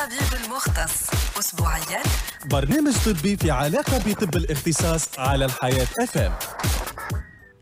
الطبيب المختص أسبوعيا برنامج طبي في علاقة بطب الاختصاص على الحياة أفهم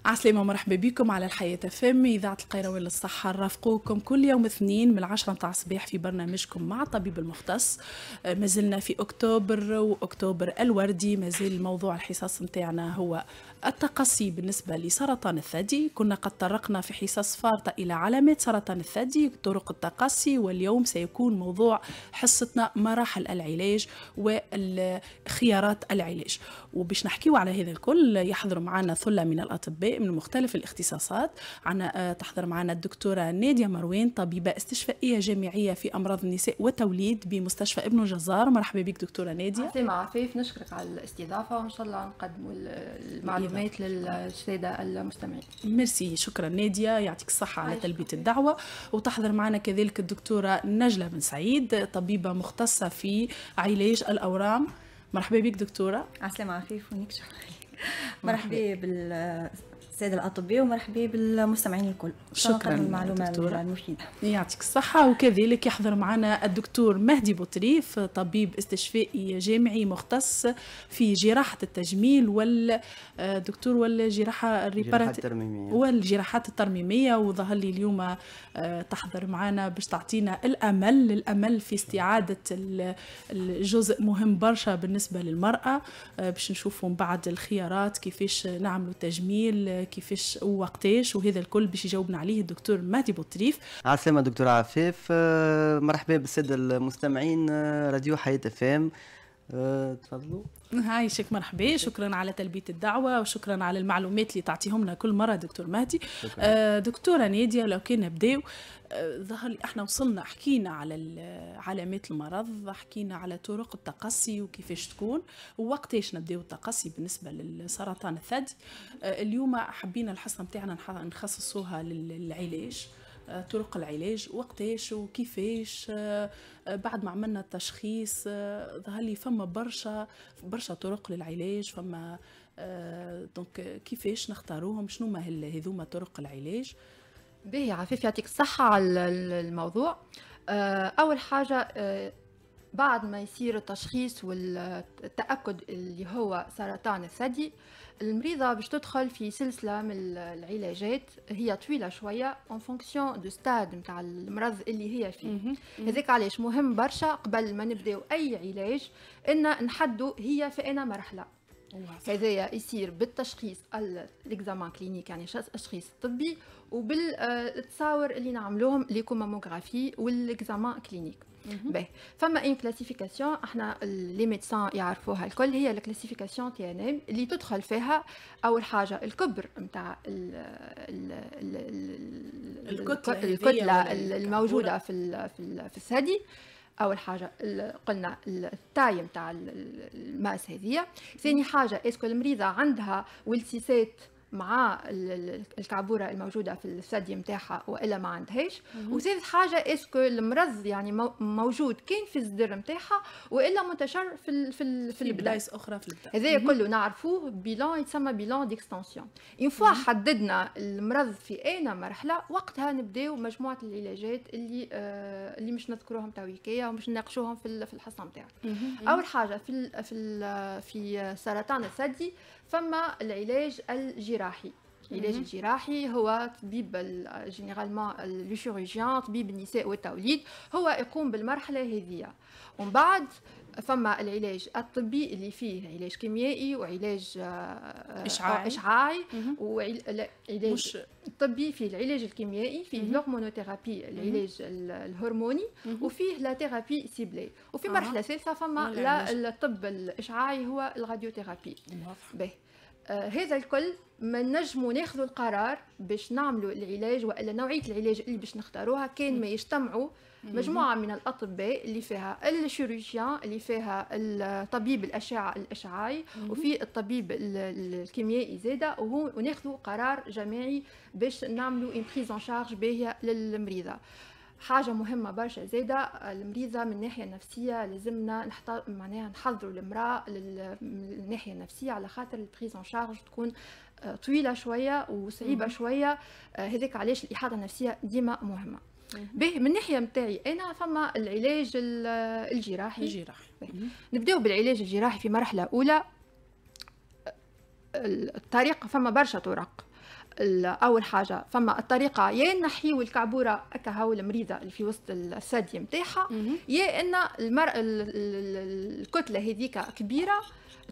عسلامة ومرحبا بكم على الحياة فم إذاعة القيروان للصحة نرافقوكم كل يوم اثنين من العشرة متاع الصباح في برنامجكم مع الطبيب المختص آه، مازلنا في أكتوبر وأكتوبر الوردي مازال موضوع الحصص متاعنا هو التقصي بالنسبة لسرطان الثدي كنا قد طرقنا في حصص فارطة إلى علامات سرطان الثدي طرق التقصي واليوم سيكون موضوع حصتنا مراحل العلاج والخيارات العلاج وباش نحكيو على هذا الكل يحضر معنا ثلة من الأطباء من مختلف الاختصاصات عنا آه، تحضر معنا الدكتورة نادية مروان طبيبة استشفائية جامعية في أمراض النساء والتوليد بمستشفى ابن جزار مرحبا بك دكتورة نادية عسلامة عفيف نشكرك على الاستضافة وإن شاء الله نقدموا المعلومات للسادة المستمعين ميرسي شكرا نادية يعطيك الصحة على تلبية الدعوة وتحضر معنا كذلك الدكتورة نجلة بن سعيد طبيبة مختصة في علاج الأورام مرحبا بك دكتورة عسلامة عفيف ونكشف شكرا مرحبا الساده الاطباء ومرحبا بالمستمعين الكل شكرا للمعلومات المفيده يعطيك الصحه وكذلك يحضر معنا الدكتور مهدي بوطريف طبيب استشفائي جامعي مختص في جراحه التجميل والدكتور والجراحه الريبارات والجراحات الترميميه وظهر لي اليوم آه، تحضر معنا باش تعطينا الامل الامل في استعاده الجزء مهم برشا بالنسبه للمراه آه، باش نشوفوا من بعد الخيارات كيفاش نعملوا تجميل كيفاش ووقتاش وهذا الكل باش يجاوبنا عليه الدكتور مهدي بوطريف عسلامة دكتور عفاف آه، مرحبا بالسادة المستمعين آه، راديو حياة فام آه، تفضلوا هاي شك مرحبا شكرا على تلبية الدعوة وشكرا على المعلومات اللي تعطيهم لنا كل مرة دكتور مهدي آه، دكتورة نادية لو كان نبداو آه، ظهر لي احنا وصلنا حكينا على علامات المرض حكينا على طرق التقصي وكيفاش تكون ووقتاش نبداو التقصي بالنسبة للسرطان الثدي اليوم حبينا الحصة نتاعنا نخصصوها للعلاج آه، طرق العلاج وقتاش وكيفاش آه، آه، بعد ما عملنا التشخيص ظهر لي فما برشا برشا طرق للعلاج فما دونك كيفاش نختاروهم شنو ما هذوما طرق العلاج باهي عفيف يعطيك الصحة على الموضوع أول حاجة بعد ما يصير التشخيص والتأكد اللي هو سرطان الثدي المريضة باش تدخل في سلسلة من العلاجات هي طويلة شوية اون فونكسيون دو ستاد نتاع المرض اللي هي فيه هذاك علاش مهم برشا قبل ما نبداو أي علاج ان نحدو هي في أنا مرحلة هذايا يصير بالتشخيص الاكزامان كلينيك يعني تشخيص طبي وبالتصاور آه، اللي نعملوهم ليكوماموغرافي ماموغرافي والاكزامان كلينيك باهي فما ان كلاسيفيكاسيون احنا لي ميدسان يعرفوها الكل هي الكلاسيفيكاسيون تي ان ام اللي تدخل فيها اول حاجه الكبر نتاع الكتله الموجوده في في الثدي اول حاجه قلنا التايم تاع الماس هذيا ثاني حاجه اسكو المريضه عندها ولسيسات مع الكعبوره الموجوده في الثدي نتاعها والا ما عندهاش وثالث حاجه اسكو المرض يعني موجود كان في الصدر نتاعها والا منتشر في الـ في في, بلايص اخرى في البدن هذا كله نعرفوه بيلون يتسمى بيلون ديكستنسيون اون فوا حددنا المرض في اين مرحله وقتها نبداو مجموعه العلاجات اللي آه اللي مش نذكروهم تويكيا ومش نناقشوهم في الحصه نتاعنا اول حاجه في الـ في الـ في سرطان الثدي فما العلاج الجراحي العلاج الجراحي هو طبيب جينيرالمون لو طبيب النساء والتوليد هو يقوم بالمرحله هذه ومن بعد فما العلاج الطبي اللي فيه علاج كيميائي وعلاج آه، آه، اشعاعي اشعاعي وعلاج طبي فيه العلاج الكيميائي فيه الهرمونوثيرابي العلاج الهرموني وفيه لا ثيرابي سيبلي وفي مرحله ثالثه فما الطب الاشعاعي هو الراديوثيرابي آه، هذا الكل ما نجمو ناخذ القرار باش نعملوا العلاج والا نوعيه العلاج اللي باش نختاروها كان ما يجتمعوا مجموعه من الاطباء اللي فيها الشيروجيان اللي فيها الطبيب الاشعه الاشعاعي وفي الطبيب الكيميائي زاده وناخذوا قرار جماعي باش نعملوا ان بريز شارج باهيه للمريضه حاجة مهمة برشا زايدة المريضة من الناحية النفسية لازمنا نحضر معناها نحضروا المرأة من الناحية النفسية على خاطر البريز ان شارج تكون آه، طويلة شوية وصعيبة شوية آه، هذاك علاش الإحاطة النفسية ديما مهمة به من الناحيه نتاعي انا فما العلاج الجراحي الجراحي نبداو بالعلاج الجراحي في مرحله اولى آه، الطريقه فما برشا طرق اول حاجه فما الطريقه يا نحيو الكعبوره هكا هاو المريضه اللي في وسط الثدي نتاعها يا ان المر... الكتله هذيك كبيره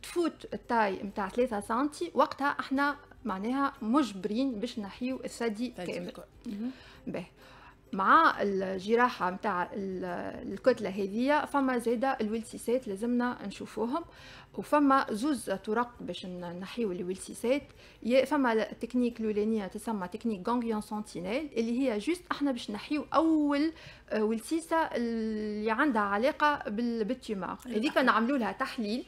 تفوت التاي نتاع 3 سنتي وقتها احنا معناها مجبرين باش نحيو الثدي كامل باهي مع الجراحة متاع الكتلة هذية فما زادة الولتيسات لازمنا نشوفوهم وفما زوز طرق باش نحيو الولسيسات فما تكنيك الاولانيه تسمى تكنيك غونغيون سنتينيل اللي هي جوست احنا باش نحيو اول آه، ولسيسه اللي عندها علاقه بالتيمار هذيك نعملوا لها تحليل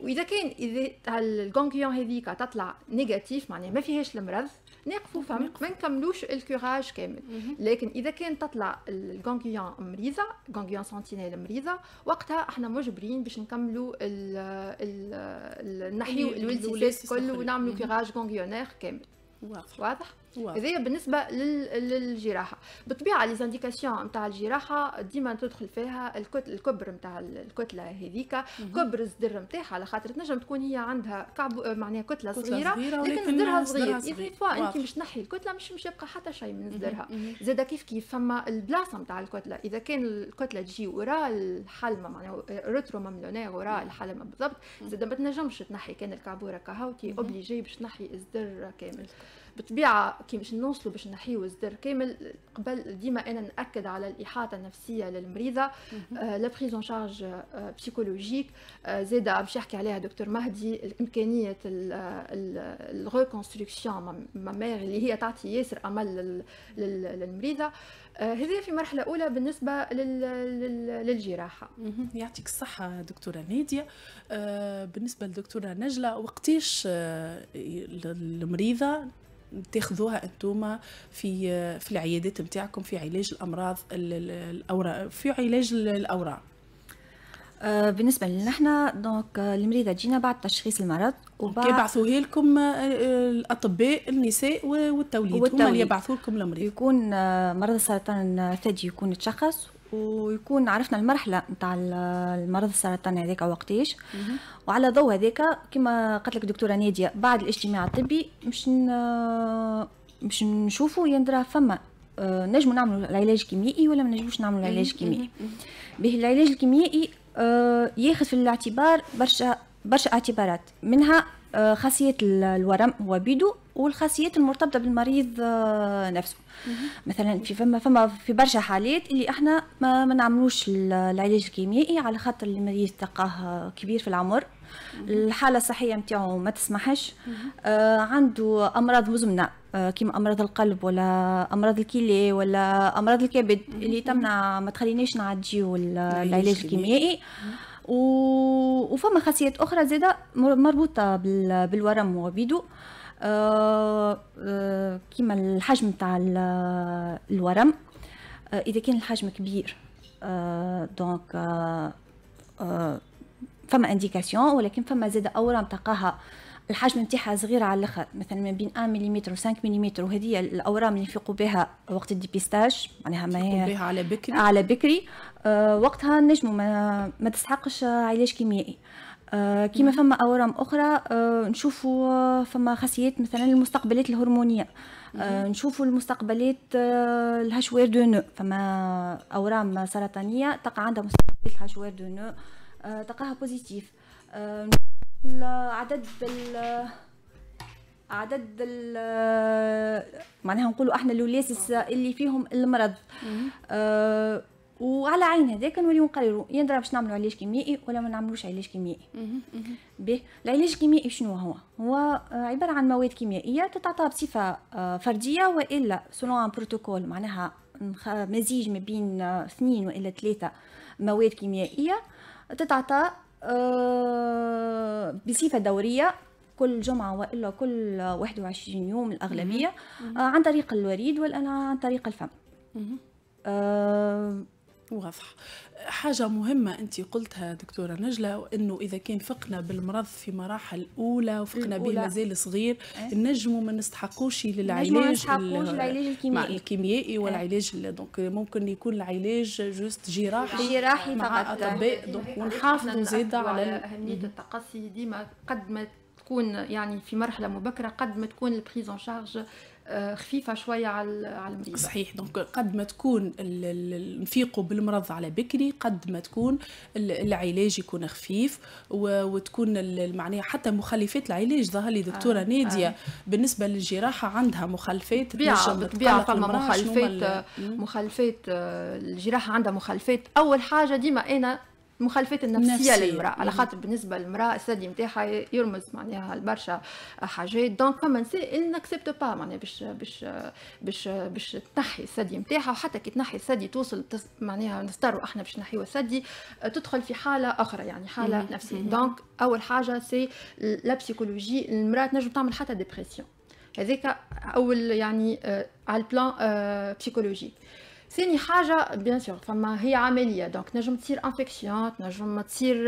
واذا كان اذا الغونغيون هذيك تطلع نيجاتيف معناها ما فيهاش المرض نقفوا فما ما نكملوش الكوراج كامل لكن اذا كان تطلع الغونغيون مريضه غونغيون سنتينيل مريضه وقتها احنا مجبرين باش نكملوا نحيو الويلتيسيس كل ونعملوا كيراج كونغيونير كامل واضح هذايا بالنسبه للجراحه بالطبيعه لي زانديكاسيون نتاع الجراحه ديما تدخل فيها الكبر نتاع الكتله هذيك كبر الصدر نتاعها على خاطر تنجم تكون هي عندها كعب معناها كتله صغيره لكن صدرها صغير اذا فوا انت باش تنحي الكتله مش مش يبقى حتى شيء من صدرها زاد كيف كيف فما البلاصه نتاع الكتله اذا كان الكتله تجي وراء الحلمه معناها ريترو ماملونير وراء الحلمه بالضبط زاد ما تنجمش تنحي كان الكعبوره كهوتي اوبليجي باش تنحي الصدر كامل بطبيعه كي باش نوصلوا باش نحيوا الزر كامل قبل ديما انا ناكد على الاحاطه النفسيه للمريضه آه، لا بريز اون شارج بسيكولوجيك آه, آه، زاده باش يحكي عليها دكتور مهدي الامكانيه الريكونستركسيون آه، مير اللي هي تعطي ياسر امل للمريضه هذه في مرحله اولى بالنسبه للجراحه يعطيك الصحه دكتوره ناديه بالنسبه للدكتورة نجله وقتاش المريضه تاخذوها انتوما في في العيادات نتاعكم في علاج الامراض الاورام في علاج الاورام آه، بالنسبه لنا احنا دونك آه، المريضه تجينا بعد تشخيص المرض وبعد يبعثوها لكم آه، الاطباء النساء والتوليد, والتوليد. هما اللي يبعثوا لكم المريض يكون مرض السرطان الثدي يكون تشخص ويكون عرفنا المرحله نتاع المرض السرطاني هذاك وقتاش وعلى ضوء هذاك كما قالت لك الدكتوره ناديه بعد الاجتماع الطبي مش باش نشوفوا يندرى فما آه، نجموا نعملوا العلاج كيميائي ولا ما نجموش نعملوا العلاج الكيميائي به العلاج الكيميائي آه، ياخذ في الاعتبار برشا برشا اعتبارات منها آه، خاصيه الورم هو بيدو والخاصيات المرتبطه بالمريض آه، نفسه مثلا في فما فما في برشا حالات اللي احنا ما, ما نعملوش العلاج الكيميائي على خاطر المريض تلقاه كبير في العمر الحاله الصحيه نتاعو ما تسمحش آه عنده امراض مزمنه آه كيما امراض القلب ولا امراض الكلى ولا امراض الكبد اللي تمنع ما تخليناش نعديو العلاج الكيميائي مم. و... وفما خاصيات اخرى زاده مربوطه بال... بالورم وبيدو آه آه كيما الحجم تاع الورم آه اذا كان الحجم كبير آه، دونك آه، آه، فما انديكاسيون ولكن فما زاده اورام تلقاها الحجم نتاعها صغيره على الاخر مثلا ما بين 1 ملم و5 ملم وهذه الاورام اللي يفيقوا بها وقت الديبيستاج معناها ما هي على بكري على بكري آه وقتها نجموا ما, ما تستحقش علاج كيميائي آه كيما فما اورام اخرى آه نشوفوا فما خاصيات مثلا المستقبلات الهرمونيه آه نشوفوا المستقبلات آه، الهشوير دو نو فما اورام سرطانيه تقع عندها مستقبلات الهشوير دو نو آه، تلقاها بوزيتيف العدد ال عدد ال معناها نقولوا احنا الولاسس اللي فيهم المرض آه وعلى عين هذاك نوليو نقرروا يا نرى باش نعملوا علاج كيميائي ولا ما نعملوش علاج كيميائي به العلاج الكيميائي شنو هو هو آه، عباره عن مواد كيميائيه تتعطى بصفه آه، فرديه والا سولون ان بروتوكول معناها مزيج ما بين آه، اثنين والا ثلاثه مواد كيميائيه تتعطى آه، بصفه دوريه كل جمعة وإلا كل 21 يوم الأغلبية آه، عن طريق الوريد والان عن طريق الفم واضح حاجة مهمة أنت قلتها دكتورة نجلة أنه إذا كان فقنا بالمرض في مراحل أولى وفقنا به مازال صغير أه؟ نجموا ما نستحقوش للعلاج ما نستحقوش العلاج الكيميائي الكيميائي إيه؟ والعلاج دونك ممكن يكون العلاج جوست جراحي جراحي مع أطباء دونك ونحافظوا زادة على أهمية التقصي ديما قد ما تكون يعني في مرحله مبكره قد ما تكون البريز ان شارج آه، خفيفه شويه على على المريض صحيح دونك قد ما تكون نفيقوا بالمرض على بكري قد ما تكون العلاج يكون خفيف وتكون معناها حتى مخلفات العلاج ظهر لي دكتوره آه. ناديه آه. بالنسبه للجراحه عندها مخلفات بالطبيعه فما مخلفات آه، مخلفات آه، الجراحه عندها مخلفات اول حاجه ديما انا المخالفات النفسيه للمراه على خاطر بالنسبه للمراه السادي نتاعها يرمز معناها لبرشا حاجات دونك فما نساء نكسبت با معناها باش باش باش باش تنحي الثدي نتاعها وحتى كي تنحي الثدي توصل تس... معناها نستروا احنا باش نحيوا الثدي تدخل في حاله اخرى يعني حاله نفسيه دونك اول حاجه سي لا بسيكولوجي المراه تنجم تعمل حتى ديبرسيون هذاك اول يعني على البلان بسيكولوجي بسيكولوجيك ثاني حاجه بيان سور فما هي عمليه دونك نجم تصير انفكسيون نجم تصير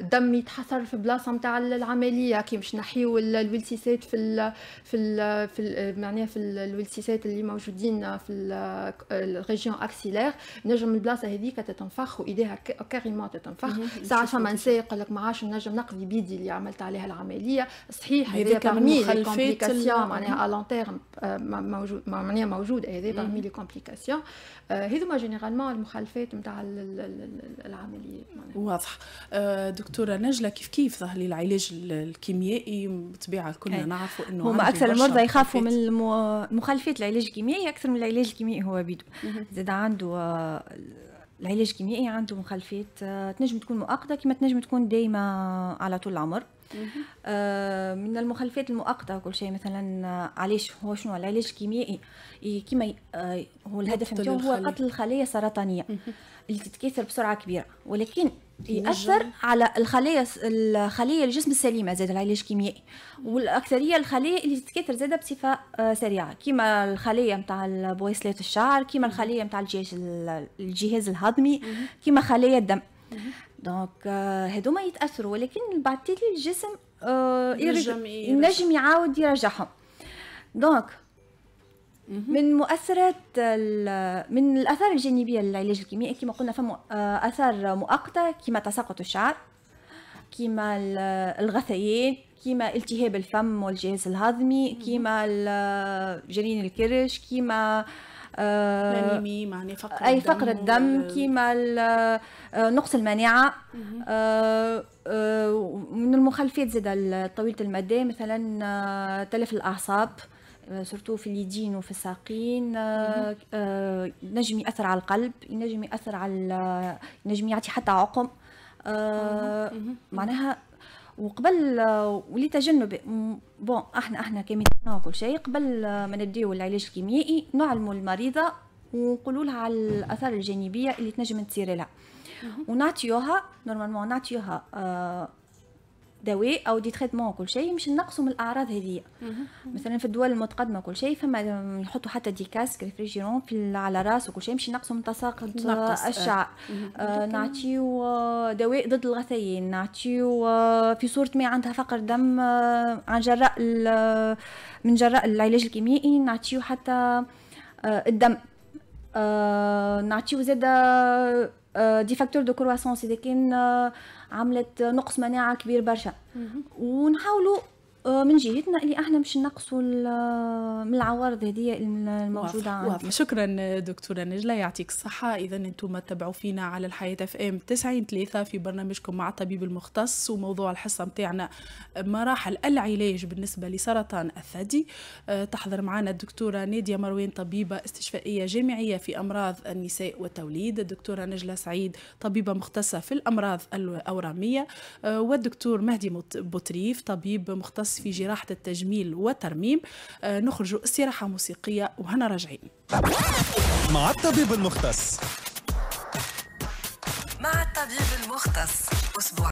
دم يتحصر في بلاصه نتاع العمليه كي مش نحيو الولتيسات في الـ في الـ في معناها في الولتيسات اللي موجودين في الريجيون اكسيلير نجم البلاصه هذيك تتنفخ وايديها كاريمون تتنفخ ساعه فما نساء يقول لك ما عادش نجم نقضي بيدي اللي عملت عليها العمليه صحيح هذا بارمي لي كومبليكاسيون معناها الون تيرم موجود معناها موجود هذا بارمي لي كومبليكاسيون الروسيا آه، هذوما جينيرالمون المخالفات نتاع العمليه واضح آه، دكتوره نجله كيف كيف ظهر لي العلاج الكيميائي بطبيعه كلنا نعرفوا انه هما اكثر المرضى يخافوا من المخالفات العلاج الكيميائي اكثر من العلاج الكيميائي هو بيدو زاد عنده آه، العلاج الكيميائي عنده مخلفات آه، تنجم تكون مؤقته كما تنجم تكون دائمه على طول العمر آه، من المخلفات المؤقته كل شيء مثلا آه، علاش هو شنو العلاج الكيميائي كما هو الهدف نتاعو هو قتل الخلايا السرطانيه اللي تتكاثر بسرعه كبيره ولكن ياثر على الخلايا الخليه الجسم السليمه زاد العلاج الكيميائي والاكثريه الخلايا اللي تتكاثر زاده بصفه آه، سريعه كيما الخليه متاع بويسلات الشعر كيما الخليه متاع الجهاز الجهاز الهضمي كيما خلايا الدم دونك هذوما آه، يتاثروا ولكن بعد الجسم آه، ينجم يعاود يرجعهم دونك من مؤثرات من الاثار الجانبيه للعلاج الكيميائي كما قلنا فما آه، اثار مؤقته كما تساقط الشعر كما الغثيان كيما التهاب الفم والجهاز الهضمي كيما جنين الكرش كيما آه يعني فقر اي فقر الدم, الدم كيما آه، نقص المناعه آه آه من المخلفات زاد طويله المدى مثلا آه، تلف الاعصاب آه، سورتو في اليدين وفي الساقين آه، آه، نجم ياثر على القلب ينجم ياثر على ينجم يعطي حتى عقم معناها وقبل ولتجنب بون احنا احنا كيميتنا وكل شيء قبل ما نبداو العلاج الكيميائي نعلموا المريضه ونقولوا لها على الاثار الجانبيه اللي تنجم تصير لها ونعطيوها نورمالمون نعطيوها دواء او دي تريتمون وكل شيء مش نقصوا من الاعراض هذه مثلا في الدول المتقدمه وكل شيء فما يحطوا حتى دي كاسك ريفريجيرون في على راس وكل شيء مش نقصوا من تساقط الشعر آه, آه، نعطيو آه، دواء ضد الغثيان نعطيو آه، في صوره ما عندها فقر دم عن جراء من جراء العلاج الكيميائي نعطيو حتى الدم آه، نعطيو زاد آه، دي فاكتور دو كرواسونس اذا كان آه، عملت نقص مناعه كبير برشا ونحاولوا آه، من جهتنا اللي احنا باش نقصوا آه، من العوارض هذه الموجوده عندنا واضح شكرا دكتوره نجله يعطيك الصحه اذا انتم تتابعوا فينا على الحياه اف ام 90 3 في برنامجكم مع الطبيب المختص وموضوع الحصه نتاعنا مراحل العلاج بالنسبه لسرطان الثدي آه، تحضر معنا الدكتوره ناديه مروان طبيبه استشفائيه جامعيه في امراض النساء والتوليد الدكتوره نجله سعيد طبيبه مختصه في الامراض الاوراميه والدكتور مهدي بوتريف طبيب مختص نختص في جراحة التجميل والترميم آه، نخرج استراحة موسيقية وهنا راجعين مع الطبيب المختص مع الطبيب المختص أسبوع